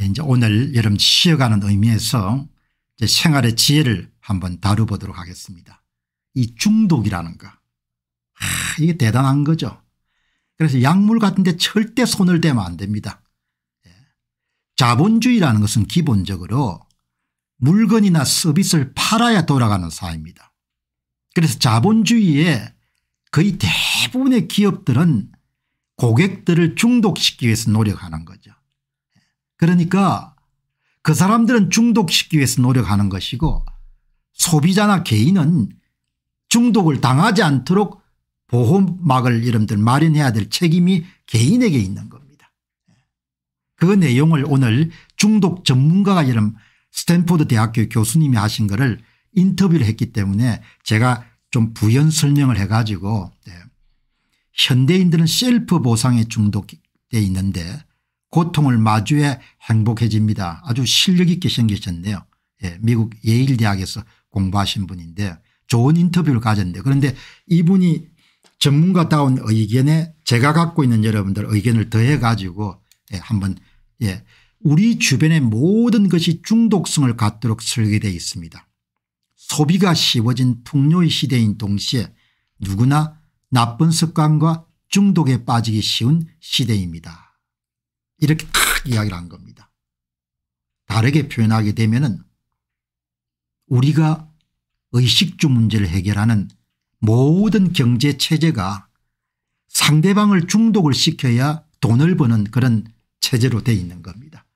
이제 오늘 여름 쉬어가는 의미에서 이제 생활의 지혜를 한번 다뤄보도록 하겠습니다. 이 중독이라는 거. 아, 이게 대단한 거죠. 그래서 약물 같은 데 절대 손을 대면 안 됩니다. 예. 자본주의라는 것은 기본적으로 물건이나 서비스를 팔아야 돌아가는 사회입니다. 그래서 자본주의의 거의 대부분의 기업들은 고객들을 중독시키기 위해서 노력하는 거죠. 그러니까 그 사람들은 중독시키기 위해서 노력하는 것이고 소비자나 개인은 중독을 당하지 않도록 보호막을 이름들 마련해야 될 책임이 개인에게 있는 겁니다. 그 내용을 오늘 중독 전문가가 이름 스탠포드 대학교 교수님이 하신 것을 인터뷰를 했기 때문에 제가 좀 부연 설명을 해가지고 네. 현대인들은 셀프 보상에 중독되어 있는데 고통을 마주해 행복해집니다. 아주 실력 있게 생기셨네요. 예, 미국 예일대학에서 공부하신 분인데 좋은 인터뷰를 가졌는데 그런데 이분이 전문가다운 의견에 제가 갖고 있는 여러분들 의견을 더해 가지고 예, 한번 예, 우리 주변의 모든 것이 중독성을 갖도록 설계되어 있습니다. 소비가 쉬워진 풍요의 시대인 동시에 누구나 나쁜 습관과 중독에 빠지기 쉬운 시대입니다. 이렇게 탁 이야기를 한 겁니다. 다르게 표현하게 되면 우리가 의식주 문제를 해결하는 모든 경제체제가 상대방을 중독을 시켜야 돈을 버는 그런 체제로 돼 있는 겁니다.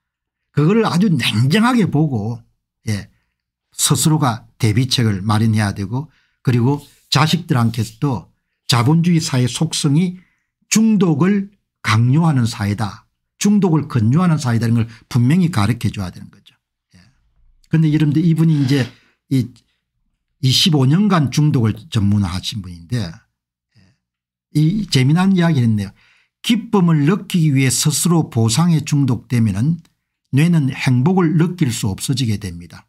그걸 아주 냉정하게 보고 예, 스스로가 대비책을 마련해야 되고 그리고 자식들한테도 자본주의 사회 속성이 중독을 강요하는 사회다 중독을 건조하는 사이다라는 걸 분명히 가르쳐 줘야 되는 거죠. 그런데 예. 여러분들 이분이 이제 이 25년간 중독을 전문화하신 분인데 예. 이 재미난 이야기를 했네요. 기쁨을 느끼기 위해 스스로 보상에 중독되면 뇌는 행복을 느낄 수 없어지게 됩니다.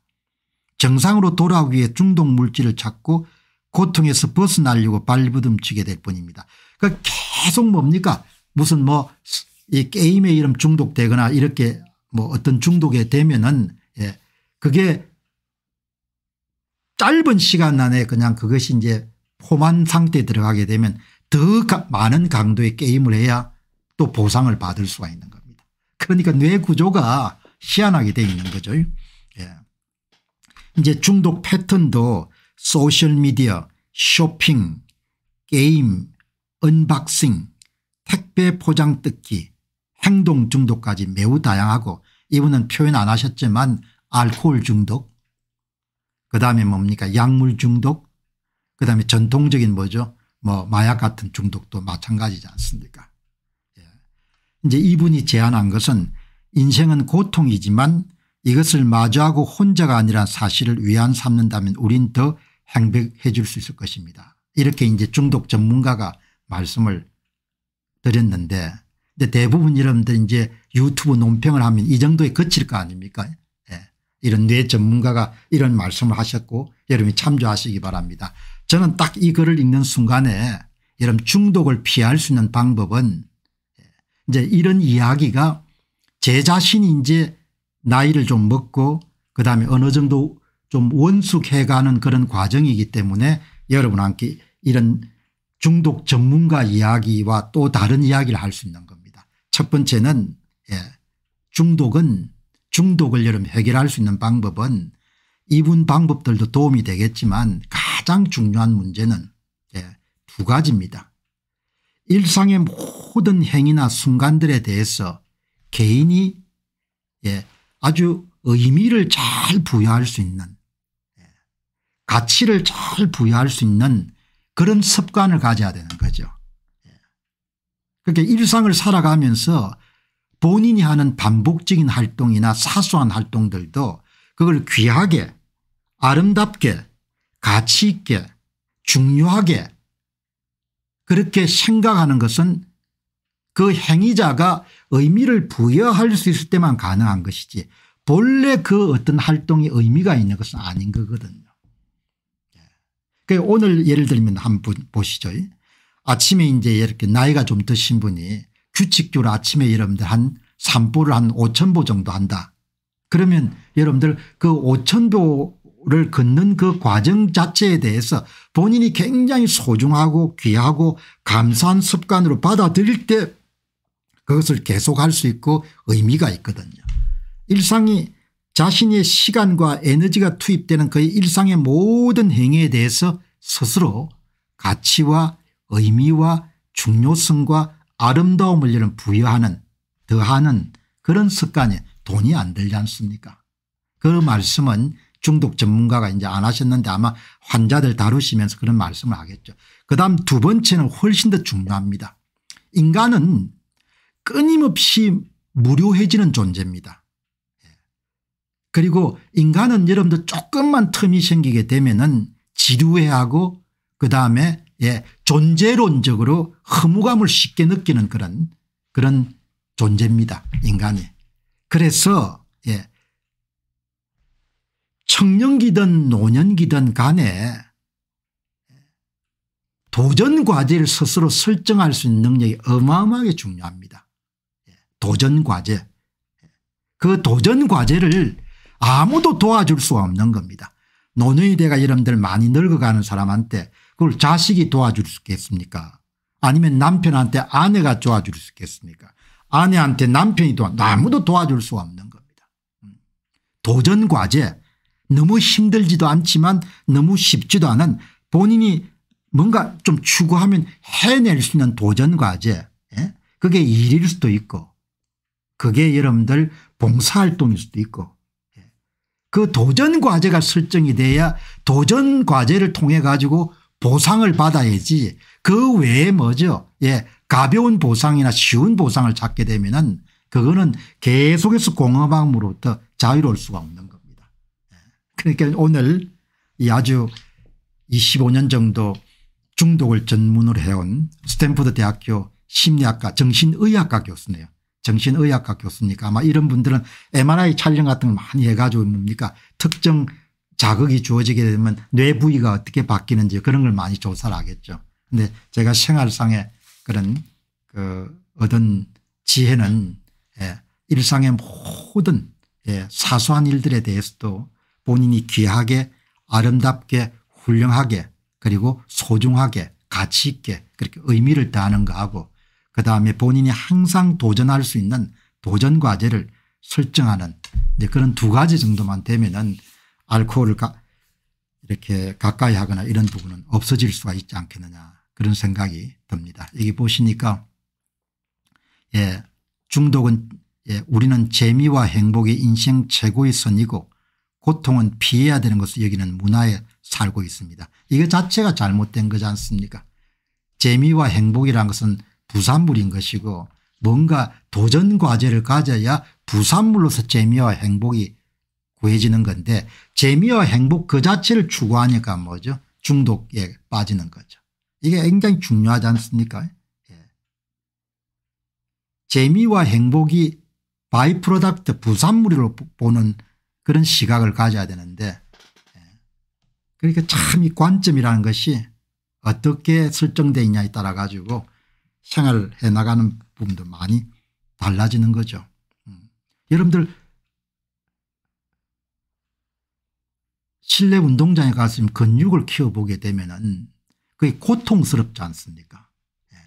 정상으로 돌아오기 위해 중독 물질을 찾고 고통에서 벗어나려고 발부둥치게 될 뿐입니다. 그러니까 계속 뭡니까 무슨 뭐 이게임의 이름 중독되거나 이렇게 뭐 어떤 중독에 되면은 예 그게 짧은 시간 안에 그냥 그것이 이제 포만 상태에 들어가게 되면 더 많은 강도의 게임을 해야 또 보상을 받을 수가 있는 겁니다. 그러니까 뇌 구조가 희한하게 돼 있는 거죠. 예. 이제 중독 패턴도 소셜미디어, 쇼핑, 게임, 언박싱, 택배 포장 뜯기, 행동 중독까지 매우 다양하고 이분은 표현 안 하셨지만 알코올 중독 그 다음에 뭡니까 약물 중독 그 다음에 전통적인 뭐죠 뭐 마약 같은 중독도 마찬가지지 않습니까 예. 이제 이분이 제안한 것은 인생은 고통이지만 이것을 마주하고 혼자가 아니라 사실을 위안 삼는다면 우린 더 행복해 줄 수 있을 것입니다. 이렇게 이제 중독 전문가가 말씀을 드렸는데 근데 대부분 여러분들 이제 유튜브 논평을 하면 이 정도에 그칠 거 아닙니까? 예. 이런 뇌 전문가가 이런 말씀을 하셨고 여러분이 참조하시기 바랍니다. 저는 딱 이 글을 읽는 순간에 여러분 중독을 피할 수 있는 방법은 예. 이제 이런 이야기가 제 자신이 이제 나이를 좀 먹고 그다음에 어느 정도 좀 원숙해가는 그런 과정이기 때문에 여러분께 이런 중독 전문가 이야기와 또 다른 이야기를 할 수 있는 첫 번째는 예, 중독은 중독을 여름 러 해결할 수 있는 방법은 이분 방법들도 도움이 되겠지만 가장 중요한 문제는 예, 두 가지입니다. 일상의 모든 행위나 순간들에 대해서 개인이 예, 아주 의미를 잘 부여할 수 있는 예, 가치를 잘 부여할 수 있는 그런 습관을 가져야 되는 거죠. 그렇게 일상을 살아가면서 본인이 하는 반복적인 활동이나 사소한 활동들도 그걸 귀하게 아름답게 가치 있게 중요하게 그렇게 생각하는 것은 그 행위자가 의미를 부여할 수 있을 때만 가능한 것이지 본래 그 어떤 활동이 의미가 있는 것은 아닌 거거든요. 예. 그 오늘 예를 들면 한분 보시죠. 아침에 이제 이렇게 나이가 좀 드신 분이 규칙적으로 아침에 여러분들 한 산보를 한 5천 보 정도 한다. 그러면 여러분들 그 5천 보를 걷는 그 과정 자체에 대해서 본인이 굉장히 소중하고 귀하고 감사한 습관으로 받아들일 때 그것을 계속할 수 있고 의미가 있거든요. 일상이 자신의 시간과 에너지가 투입되는 그의 일상의 모든 행위에 대해서 스스로 가치와 의미와 중요성과 아름다움을 이런 부여하는 더하는 그런 습관이 돈이 안 들지 않습니까 그 말씀은 중독 전문가가 이제 안 하셨는데 아마 환자들 다루시면서 그런 말씀을 하겠죠. 그 다음 두 번째는 훨씬 더 중요합니다. 인간은 끊임없이 무료해지는 존재입니다. 예. 그리고 인간은 여러분들 조금만 틈이 생기게 되면 은 지루해하고 그 다음에 예, 존재론적으로 허무감을 쉽게 느끼는 그런 그런 존재입니다. 인간이. 그래서 예, 청년기든 노년기든 간에 도전 과제를 스스로 설정할 수 있는 능력이 어마어마하게 중요합니다. 예, 도전 과제. 그 도전 과제를 아무도 도와줄 수가 없는 겁니다. 노년이 돼가 여러분들 많이 늙어가는 사람한테 그걸 자식이 도와줄 수 있겠습니까 아니면 남편한테 아내가 도와줄 수 있겠습니까 아내한테 남편이 도와 아무도 도와줄 수 없는 겁니다. 음. 도전 과제 너무 힘들지도 않지만 너무 쉽지도 않은 본인이 뭔가 좀 추구하면 해낼 수 있는 도전 과제 예? 그게 일일 수도 있고 그게 여러분들 봉사활동일 수도 있고 예? 그 도전 과제가 설정이 돼야 도전 과제를 통해 가지고 보상을 받아야지 그 외에 뭐죠 예 가벼운 보상이나 쉬운 보상을 찾게 되면은 그거는 계속해서 공허방으로부터 자유로울 수가 없는 겁니다. 예. 그러니까 오늘 이 아주 25년 정도 중독을 전문으 해온 스탠퍼드 대학교 심리학과 정신의학과 교수네요. 정신의학과 교수니까 아마 이런 분들은 MRI 촬영 같은 걸 많이 해가지고 뭡니까 특정 자극이 주어지게 되면 뇌 부위가 어떻게 바뀌는지 그런 걸 많이 조사를 하겠죠. 근데 제가 생활상의 그런 그 얻은 지혜는 예, 일상의 모든 예, 사소한 일들에 대해서도 본인이 귀하게 아름답게 훌륭하게 그리고 소중하게 가치 있게 그렇게 의미를 다하는 거하고 그다음에 본인이 항상 도전할 수 있는 도전 과제를 설정하는 이제 그런 두 가지 정도만 되면은 알코올을 가, 이렇게 가까이 하거나 이런 부분은 없어질 수가 있지 않겠느냐 그런 생각이 듭니다. 여기 보시니까 예, 중독은 예, 우리는 재미와 행복이 인생 최고의 선이고 고통은 피해야 되는 것을 여기는 문화에 살고 있습니다. 이거 자체가 잘못된 거지 않습니까 재미와 행복이란 것은 부산물인 것이고 뭔가 도전 과제를 가져야 부산물로서 재미와 행복이 구해지는 건데 재미와 행복 그 자체를 추구하니까 뭐죠 중독에 빠지는 거죠. 이게 굉장히 중요하지 않습니까 예. 재미와 행복이 바이 프로덕트 부산물로 보는 그런 시각을 가져야 되는데 예. 그러니까 참 이 관점이라는 것이 어떻게 설정되어 있냐에 따라 가지고 생활해 나가는 부분도 많이 달라지는 거죠. 음. 여러분들 실내 운동장에 가서 근육을 키워보게 되면은 그게 고통스럽지 않습니까? 예.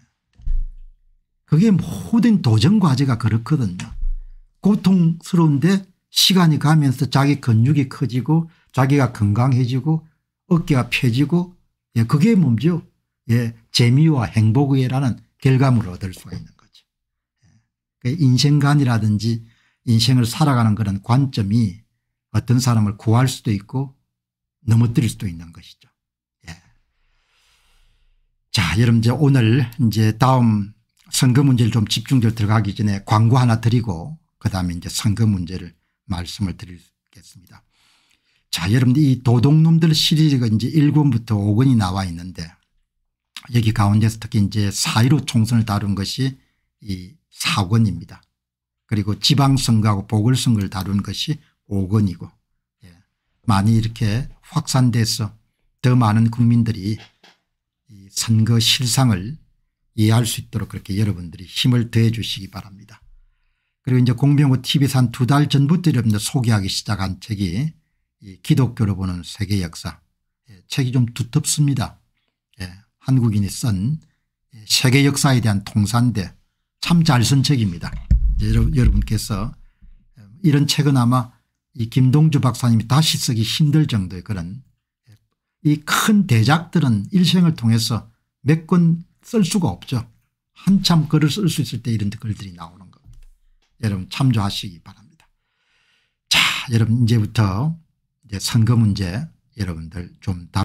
그게 모든 도전 과제가 그렇거든요. 고통스러운데 시간이 가면서 자기 근육이 커지고 자기가 건강해지고 어깨가 펴지고 예, 그게 뭔지 예, 재미와 행복이라는 결과물을 얻을 수가 있는 거죠. 예. 그 인생관이라든지 인생을 살아가는 그런 관점이 어떤 사람을 구할 수도 있고 넘어뜨릴 수도 있는 것이죠. 예. 자, 여러분 이제 오늘 이제 다음 선거 문제를 좀 집중적으로 들어가기 전에 광고 하나 드리고 그다음에 이제 선거 문제를 말씀을 드리겠습니다. 자, 여러분이 도둑놈들 시리즈가 이제 1권부터 5권이 나와 있는데 여기 가운데서 특히 이제 4.15 총선을 다룬 것이 이 4권입니다. 그리고 지방선거하고 보궐선거를 다룬 것이 5권이고 예. 많이 이렇게 확산돼서 더 많은 국민들이 이 선거 실상을 이해할 수 있도록 그렇게 여러분들이 힘을 더해 주시기 바랍니다. 그리고 이제 공병호 t v 에두달 전부터 여러분들 소개하기 시작한 책이 기독교로 보는 세계 역사 예, 책이 좀 두텁습니다. 예, 한국인이 쓴 세계 역사에 대한 통산대 참잘 쓴 책입니다. 여러분께서 이런 책은 아마 이 김동주 박사님이 다시 쓰기 힘들 정도의 그런 이 큰 대작들은 일생을 통해서 몇 권 쓸 수가 없죠. 한참 글을 쓸 수 있을 때 이런 글들이 나오는 겁니다. 여러분 참조하시기 바랍니다. 자 여러분 이제부터 이제 선거 문제 여러분들 좀